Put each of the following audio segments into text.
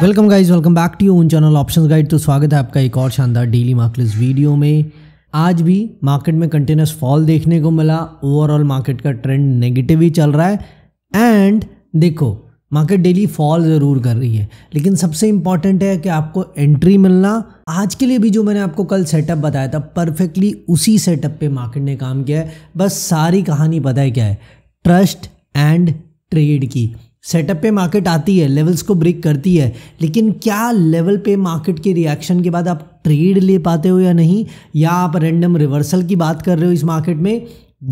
welcome guys welcome back to ऊन channel option guide तो स्वागत है आपका एक और शानदार डेली मार्केट वीडियो में आज भी मार्केट में कंटिन्यूस फॉल देखने को मिला ओवरऑल मार्केट का ट्रेंड नेगेटिव ही चल रहा है एंड देखो मार्केट डेली फॉल ज़रूर कर रही है लेकिन सबसे इम्पॉर्टेंट है कि आपको एंट्री मिलना आज के लिए भी जो मैंने आपको कल सेटअप बताया था परफेक्टली उसी सेटअप पे मार्केट ने काम किया है बस सारी कहानी पता है क्या है ट्रस्ट एंड ट्रेड की सेटअप पे मार्केट आती है लेवल्स को ब्रेक करती है लेकिन क्या लेवल पे मार्केट के रिएक्शन के बाद आप ट्रेड ले पाते हो या नहीं या आप रेंडम रिवर्सल की बात कर रहे हो इस मार्केट में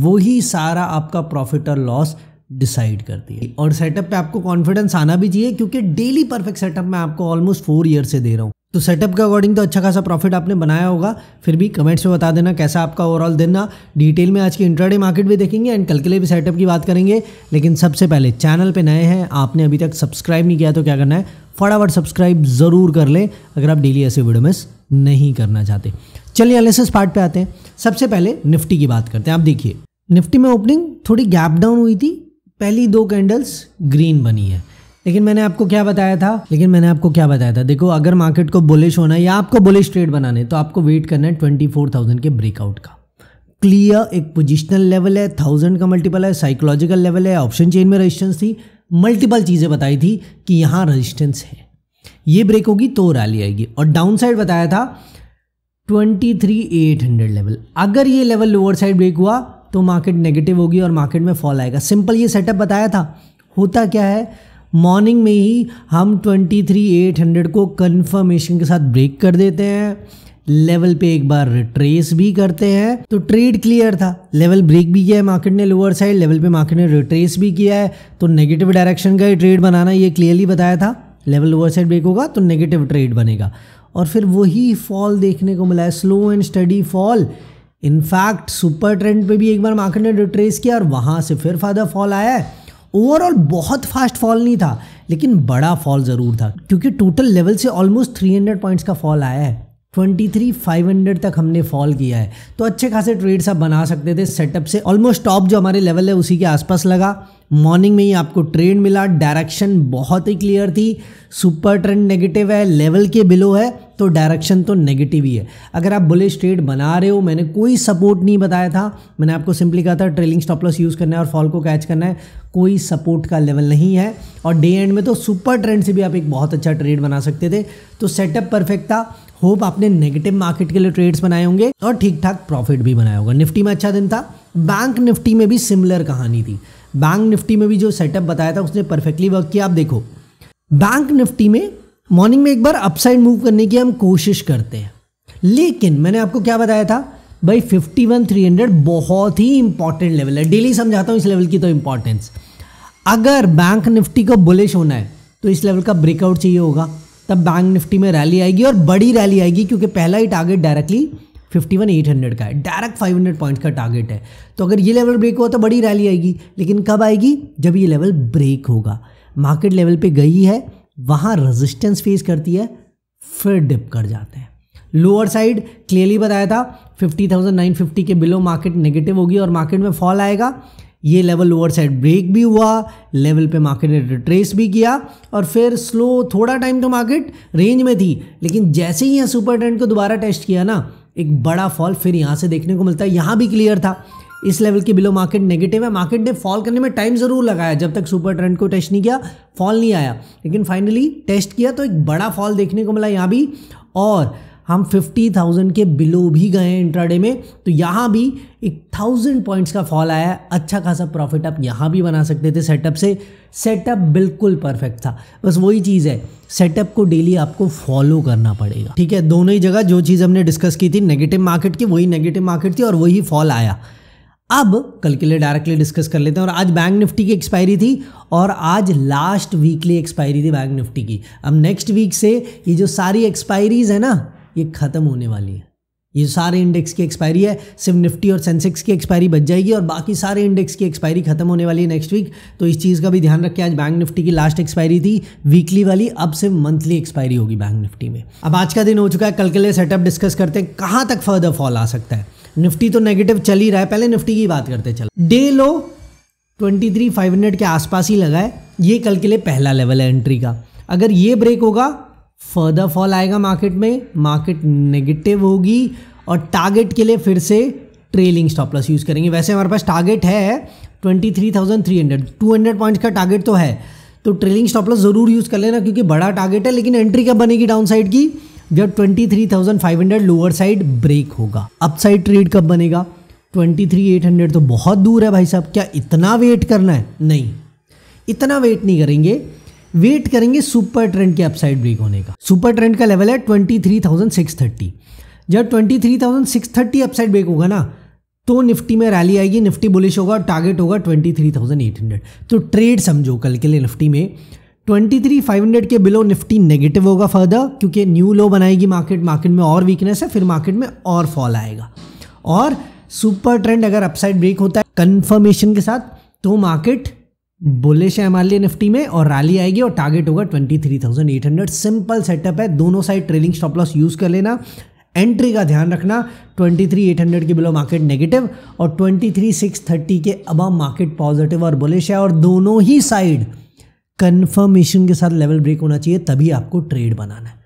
वो ही सारा आपका प्रॉफिट और लॉस डिसाइड करती है और सेटअप पे आपको कॉन्फिडेंस आना भी चाहिए क्योंकि डेली परफेक्ट सेटअप मैं आपको ऑलमोस्ट फोर ईयर से दे रहा हूँ तो सेटअप के अकॉर्डिंग तो अच्छा खासा प्रॉफिट आपने बनाया होगा फिर भी कमेंट्स में बता देना कैसा आपका ओवरऑल दिन ना डिटेल में आज की इंट्राडे मार्केट भी देखेंगे एंड कल के लिए भी सेटअप की बात करेंगे लेकिन सबसे पहले चैनल पे नए हैं आपने अभी तक सब्सक्राइब नहीं किया तो क्या करना है फटाफट सब्सक्राइब ज़रूर कर लें अगर आप डेली ऐसे वीडियो मिस नहीं करना चाहते चलिए एनालिसिस पार्ट पे आते हैं सबसे पहले निफ्टी की बात करते हैं आप देखिए निफ्टी में ओपनिंग थोड़ी गैप डाउन हुई थी पहली दो कैंडल्स ग्रीन बनी है लेकिन मैंने आपको क्या बताया था लेकिन मैंने आपको क्या बताया था देखो अगर मार्केट को बुलिश होना है या आपको बुलिश ट्रेड बनाने तो आपको वेट करना है ट्वेंटी फोर थाउजेंड के ब्रेकआउट का क्लियर एक पोजिशनल लेवल है थाउजेंड का मल्टीपल है साइकोलॉजिकल लेवल है ऑप्शन चेन में रजिस्टेंस थी मल्टीपल चीज़ें बताई थी कि यहाँ रजिस्टेंस है ये ब्रेक होगी तो रैली आएगी और डाउन साइड बताया था twenty three eight hundred level अगर ये लेवल लोअर साइड ब्रेक हुआ तो मार्केट नेगेटिव होगी और मार्केट में फॉल आएगा सिंपल ये सेटअप बताया था होता क्या है मॉर्निंग में ही हम ट्वेंटी थ्री एट हंड्रेड को कन्फर्मेशन के साथ ब्रेक कर देते हैं लेवल पे एक बार रिट्रेस भी करते हैं तो ट्रेड क्लियर था लेवल ब्रेक भी किया है मार्केट ने लोअर साइड लेवल पे मार्केट ने रिट्रेस भी किया है तो नेगेटिव डायरेक्शन का ही ट्रेड बनाना ये क्लियरली बताया था लेवल लोअर साइड ब्रेक होगा तो नेगेटिव ट्रेड बनेगा और फिर वही फॉल देखने को मिला है slow and steady fall in fact super trend पे भी एक बार मार्केट ने रिट्रेस किया और वहाँ से फिर फादर फॉल आया है ओवरऑल बहुत फास्ट फॉल नहीं था लेकिन बड़ा फॉल ज़रूर था क्योंकि टोटल लेवल से ऑलमोस्ट 300 पॉइंट्स का फॉल आया है 23500 तक हमने फॉल किया है तो अच्छे खासे ट्रेड्स आप बना सकते थे सेटअप से ऑलमोस्ट टॉप जो हमारे लेवल है उसी के आसपास लगा मॉर्निंग में ही आपको ट्रेंड मिला डायरेक्शन बहुत ही क्लियर थी सुपर ट्रेंड नेगेटिव है लेवल के बिलो है तो डायरेक्शन तो नेगेटिव ही है अगर आप बुलिश ट्रेड बना रहे हो मैंने कोई सपोर्ट नहीं बताया था मैंने आपको सिंपली कहा था ट्रेलिंग स्टॉप लॉस यूज़ करना है और फॉल को कैच करना है कोई सपोर्ट का लेवल नहीं है और डे एंड में तो सुपर ट्रेंड से भी आप एक बहुत अच्छा ट्रेड बना सकते थे तो सेटअप परफेक्ट था होप आपने नेगेटिव मार्केट के लिए ट्रेड्स बनाए होंगे और ठीक ठाक प्रॉफिट भी बनाया होगा निफ्टी में अच्छा दिन था बैंक निफ्टी में भी सिमिलर कहानी थी बैंक निफ्टी में भी जो सेटअप बताया था उसने परफेक्टली वर्क किया आप देखो बैंक निफ्टी में मॉर्निंग में एक बार अपसाइड मूव करने की हम कोशिश करते हैं लेकिन मैंने आपको क्या बताया था भाई फिफ्टी वन थ्री हंड्रेड बहुत ही इंपॉर्टेंट लेवल है डेली समझाता हूँ इस लेवल की तो इंपॉर्टेंस अगर बैंक निफ्टी को बुलिश होना है तो इस लेवल का ब्रेकआउट चाहिए होगा तब बैंक निफ्टी में रैली आएगी और बड़ी रैली आएगी क्योंकि पहला ही target directly fifty one eight hundred का है डायरेक्ट फाइव हंड्रेड पॉइंट का टारगेट है तो अगर ये लेवल ब्रेक हुआ तो बड़ी रैली आएगी लेकिन कब आएगी जब ये लेवल ब्रेक होगा मार्केट लेवल पे गई है वहाँ रेजिस्टेंस फेस करती है फिर डिप कर जाते हैं लोअर साइड क्लियरली बताया था फिफ्टी के बिलो मार्केट नेगेटिव होगी और मार्केट में फॉल आएगा ये लेवल लोअर साइड ब्रेक भी हुआ लेवल पे मार्केट ने रिट्रेस भी किया और फिर स्लो थोड़ा टाइम तो मार्केट रेंज में थी लेकिन जैसे ही यहाँ सुपर ट्रेंड को दोबारा टेस्ट किया ना एक बड़ा फॉल फिर यहाँ से देखने को मिलता है यहाँ भी क्लियर था इस लेवल के बिलो मार्केट नेगेटिव है मार्केट ने फॉल करने में टाइम ज़रूर लगाया जब तक सुपर ट्रेंड को टेस्ट नहीं किया फॉल नहीं आया लेकिन फाइनली टेस्ट किया तो एक बड़ा फॉल देखने को मिला यहाँ भी और हम 50,000 के बिलो भी गए हैं इंट्राडे में तो यहाँ भी एक थाउजेंड पॉइंट्स का फॉल आया है अच्छा खासा प्रॉफिट आप यहाँ भी बना सकते थे सेटअप से सेटअप बिल्कुल परफेक्ट था बस वही चीज़ है सेटअप को डेली आपको फॉलो करना पड़ेगा ठीक है दोनों ही जगह जो चीज़ हमने डिस्कस की थी नेगेटिव मार्केट की वही नेगेटिव मार्केट थी और वही फॉल आया अब कल के लिए डायरेक्टली डिस्कस कर लेते हैं और आज बैंक निफ्टी की एक्सपायरी थी और आज लास्ट वीकली एक्सपायरी थी बैंक निफ्टी की अब नेक्स्ट वीक से ये जो सारी एक्सपायरीज है ना ये ख़त्म होने वाली है ये सारे इंडेक्स की एक्सपायरी है सिर्फ निफ्टी और सेंसेक्स की एक्सपायरी बच जाएगी और बाकी सारे इंडेक्स की एक्सपायरी खत्म होने वाली है नेक्स्ट वीक तो इस चीज़ का भी ध्यान रखें आज बैंक निफ्टी की लास्ट एक्सपायरी थी वीकली वाली अब सिर्फ मंथली एक्सपायरी होगी बैंक निफ्टी में अब आज का दिन हो चुका है कल के लिए सेटअप डिस्कस करते हैं कहाँ तक फर्दर फॉल आ सकता है निफ्टी तो नेगेटिव चल ही रहा है पहले निफ्टी की बात करते चलो day low twenty three five hundred के आसपास ही लगा है ये कल के लिए पहला लेवल है एंट्री का अगर ये ब्रेक होगा फर्दर फॉल आएगा मार्केट में मार्केट नेगेटिव होगी और टारगेट के लिए फिर से ट्रेलिंग स्टॉप लॉस यूज़ करेंगे वैसे हमारे पास टारगेट है twenty three thousand three hundred two hundred point का टारगेट तो है तो ट्रेलिंग स्टॉप लॉस ज़रूर यूज़ कर लेना क्योंकि बड़ा टारगेट है लेकिन एंट्री कब बनेगी डाउन साइड की जब twenty three thousand five hundred lower side break होगा अप साइड ट्रेड कब बनेगा ट्वेंटी थ्री एट हंड्रेड तो बहुत दूर है भाई साहब क्या इतना वेट करना है नहीं इतना वेट नहीं करेंगे वेट करेंगे सुपर ट्रेंड के अपसाइड ब्रेक होने का सुपर ट्रेंड का लेवल है twenty three thousand six thirty जब twenty three thousand six thirty upside break होगा ना तो निफ्टी में रैली आएगी निफ्टी बुलिश होगा टारगेट होगा twenty three thousand eight hundred तो ट्रेड समझो कल के लिए निफ्टी में ट्वेंटी थ्री फाइव हंड्रेड के बिलो निफ्टी नेगेटिव होगा फर्दर क्योंकि न्यू लो बनाएगी मार्केट मार्केट में और वीकनेस है फिर मार्केट में और फॉल आएगा और सुपर ट्रेंड अगर अपसाइड ब्रेक होता है कन्फर्मेशन के साथ तो मार्केट बुलिश है हमारे लिए निफ्टी में और रैली आएगी और टारगेट होगा twenty three thousand eight hundred simple setup है दोनों side trailing stop loss use कर लेना एंट्री का ध्यान रखना ट्वेंटी थ्री एट हंड्रेड के बिलो मार्केट नेगेटिव और ट्वेंटी थ्री सिक्स थर्टी के अबव मार्केट पॉजिटिव और बुलिश है और दोनों ही साइड कन्फर्मेशन के साथ लेवल ब्रेक होना चाहिए तभी आपको ट्रेड बनाना है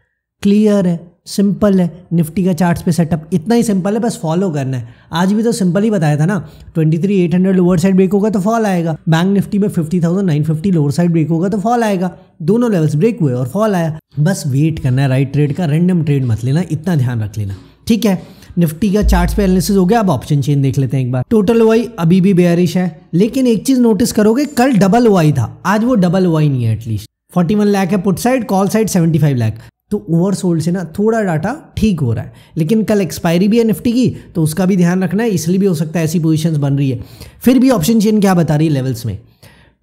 क्लियर है सिंपल है निफ्टी का चार्ट्स पे सेटअप इतना ही सिंपल है बस फॉलो करना है आज भी तो सिंपल ही बताया था ना twenty three eight hundred lower side break होगा तो फॉल आएगा बैंक निफ्टी में fifty thousand nine fifty lower side break होगा तो फॉल आएगा दोनों लेवल्स ब्रेक हुए और फॉल आया बस वेट करना है राइट ट्रेड का रेंडम ट्रेड मत लेना इतना ध्यान रख लेना ठीक है निफ्टी का चार्ट्स पे एनालिसिस हो गया अब ऑप्शन चेन देख लेते हैं एक बार टोटल वाई अभी भी बेयरिश है लेकिन एक चीज नोटिस करोगे कल डबल वाई था आज वो डबल वाई नहीं है एटलीस्ट फोर्टी वन लैख है put side call side seventy five lakh तो ओवरसोल्ड से ना थोड़ा डाटा ठीक हो रहा है लेकिन कल एक्सपायरी भी है निफ्टी की तो उसका भी ध्यान रखना है इसलिए भी हो सकता है ऐसी पोजिशन बन रही है फिर भी ऑप्शन चेन क्या बता रही है लेवल्स में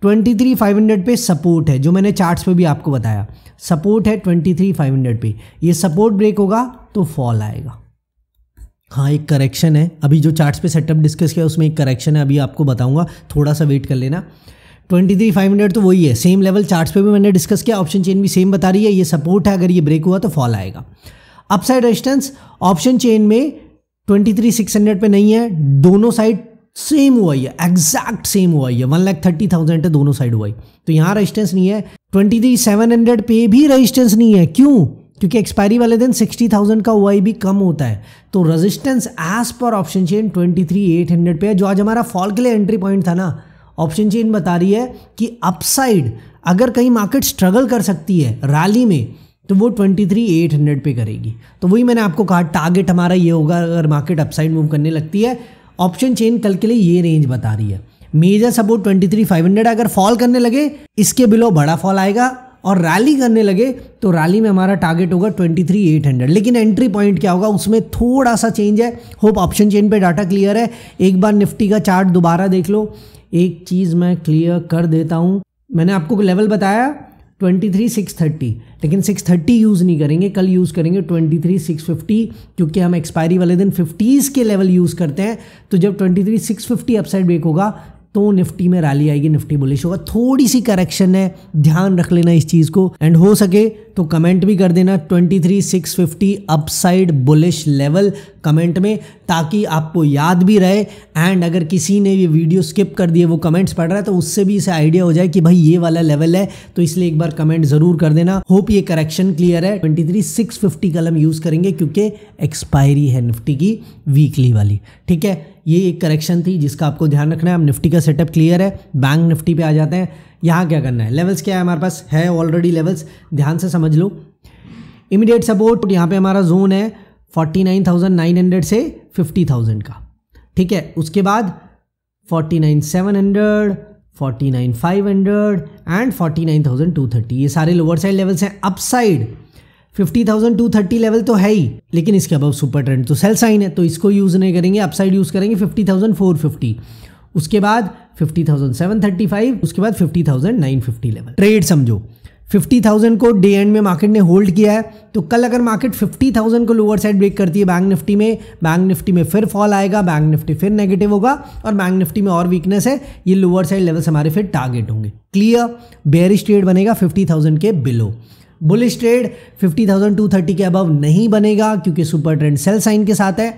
ट्वेंटी थ्री फाइव हंड्रेड पे सपोर्ट है जो मैंने चार्ट्स पे भी आपको बताया सपोर्ट है ट्वेंटी थ्री फाइव हंड्रेड पे ये सपोर्ट ब्रेक होगा तो फॉल आएगा हाँ एक करेक्शन है अभी जो चार्ट्स पे सेटअप डिस्कस किया उसमें एक करेक्शन है अभी आपको बताऊंगा थोड़ा सा वेट कर लेना ट्वेंटी थ्री फाइव हंड्रेड तो वही है सेम लेवल चार्ट्स पे भी मैंने डिस्कस किया ऑप्शन चेन भी सेम बता रही है ये सपोर्ट है अगर ये ब्रेक हुआ तो फॉल आएगा अपसाइड रेजिस्टेंस ऑप्शन चेन में ट्वेंटी थ्री सिक्स हंड्रेड पे नहीं है दोनों साइड सेम हुआ ही है एग्जैक्ट सेम हुआ ही है वन लाख थर्टी थाउजेंड है दोनों साइड हुआ है तो यहाँ रजिस्टेंस नहीं है ट्वेंटी थ्री सेवन हंड्रेड पे भी रजिस्टेंस नहीं है क्यों क्योंकि एक्सपायरी वाले दिन सिक्सटी थाउजेंड का हुआ भी कम होता है तो रेजिस्टेंस एज पर option chain twenty three eight hundred पे है जो आज हमारा फॉल के लिए एंट्री पॉइंट था ना ऑप्शन चेन बता रही है कि अपसाइड अगर कहीं मार्केट स्ट्रगल कर सकती है रैली में तो वो ट्वेंटी थ्री एट हंड्रेड पे करेगी तो वही मैंने आपको कहा टारगेट हमारा ये होगा अगर मार्केट अपसाइड मूव करने लगती है ऑप्शन चेन कल के लिए ये रेंज बता रही है major support twenty three five hundred अगर फॉल करने लगे इसके बिलो बड़ा फॉल आएगा और रैली करने लगे तो रैली में हमारा टारगेट होगा ट्वेंटी थ्री एट हंड्रेड लेकिन एंट्री पॉइंट क्या होगा उसमें थोड़ा सा चेंज है होप ऑप्शन चेन पे डाटा क्लियर है एक बार निफ्टी का चार्ट दोबारा देख लो एक चीज़ मैं क्लियर कर देता हूँ मैंने आपको लेवल बताया ट्वेंटी थ्री सिक्स थर्टी लेकिन सिक्स थर्टी यूज़ नहीं करेंगे कल यूज़ करेंगे ट्वेंटी थ्री सिक्स फिफ्टी क्योंकि हम एक्सपायरी वाले दिन फिफ्टीज़ के लेवल यूज़ करते हैं तो जब twenty three six fifty upside break होगा तो निफ्टी में रैली आएगी निफ्टी बुलिश होगा थोड़ी सी करेक्शन है ध्यान रख लेना इस चीज़ को एंड हो सके तो कमेंट भी कर देना 23650 अपसाइड बुलिश लेवल कमेंट में ताकि आपको याद भी रहे एंड अगर किसी ने ये वीडियो स्किप कर दिए वो कमेंट्स पढ़ रहा है तो उससे भी इसे आइडिया हो जाए कि भाई ये वाला लेवल है तो इसलिए एक बार कमेंट ज़रूर कर देना होप ये करेक्शन क्लियर है 23650 कलम यूज़ करेंगे क्योंकि एक्सपायरी है निफ्टी की वीकली वाली ठीक है ये एक करेक्शन थी जिसका आपको ध्यान रखना है अब निफ्टी का सेटअप क्लियर है बैंक निफ्टी पे आ जाते हैं यहाँ क्या करना है लेवल्स क्या है हमारे पास है ऑलरेडी लेवल्स ध्यान से समझ लो इमीडिएट सपोर्ट यहाँ पे हमारा जोन है 49,900 से 50,000 का ठीक है उसके बाद 49,700 49,500 एंड 49,230 ये सारे लोअर साइड लेवल्स हैं अप साइड 50,230 लेवल तो है ही लेकिन इसके अब सुपर ट्रेंड तो सेल साइन है तो इसको यूज़ नहीं करेंगे अपसाइड यूज़ करेंगे फिफ्टी उसके बाद 50,735 उसके बाद 50,950 लेवल ट्रेड समझो 50,000 को डे एंड में मार्केट ने होल्ड किया है तो कल अगर मार्केट 50,000 को लोअर साइड ब्रेक करती है बैंक निफ्टी में बैंक निफ्टी में फिर फॉल आएगा बैंक निफ्टी फिर नेगेटिव होगा और बैंक निफ्टी में और वीकनेस है ये लोअर साइड लेवल्स हमारे फिर टारगेट होंगे क्लियर बेरिश ट्रेड बनेगा 50,000 के बिलो बुलिश ट्रेड 50,230 के अबव नहीं बनेगा क्योंकि सुपर ट्रेंड सेल साइन के साथ है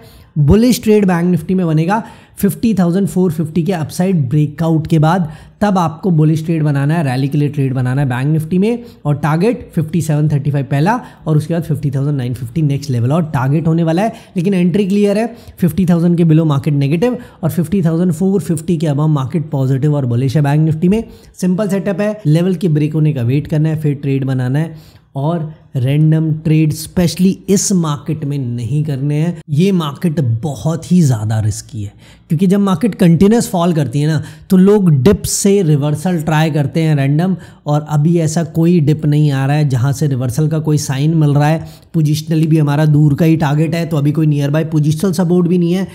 बुलिश ट्रेड बैंक निफ्टी में बनेगा 50,450 के अपसाइड ब्रेकआउट के बाद तब आपको बुलिश ट्रेड बनाना है रैली के लिए ट्रेड बनाना है बैंक निफ्टी में और टारगेट 5735 पहला और उसके बाद 50,950 नेक्स्ट लेवल और टारगेट होने वाला है लेकिन एंट्री क्लियर है 50,000 के बिलो मार्केट नेगेटिव और 50,450 के अबव मार्केट पॉजिटिव और बुलिश है बैंक निफ्टी में सिंपल सेटअप है लेवल के ब्रेक होने का वेट करना है फिर ट्रेड बनाना है और रैंडम ट्रेड स्पेशली इस मार्केट में नहीं करने हैं ये मार्केट बहुत ही ज़्यादा रिस्की है क्योंकि जब मार्केट कंटिन्यूस फॉल करती है ना तो लोग डिप से रिवर्सल ट्राई करते हैं रैंडम और अभी ऐसा कोई डिप नहीं आ रहा है जहाँ से रिवर्सल का कोई साइन मिल रहा है पोजिशनली भी हमारा दूर का ही टारगेट है तो अभी कोई नियर बाय पोजिशनल सपोर्ट भी नहीं है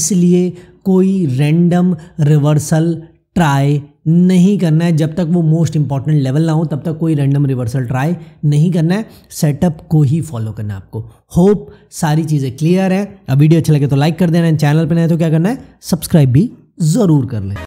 इसलिए कोई रैंडम रिवर्सल ट्राई नहीं करना है जब तक वो मोस्ट इंपॉर्टेंट लेवल ना हो तब तक कोई रैंडम रिवर्सल ट्राई नहीं करना है सेटअप को ही फॉलो करना है आपको होप सारी चीज़ें क्लियर है अब वीडियो अच्छा लगे तो लाइक कर देना चैनल पर नहीं तो क्या करना है सब्सक्राइब भी ज़रूर कर लें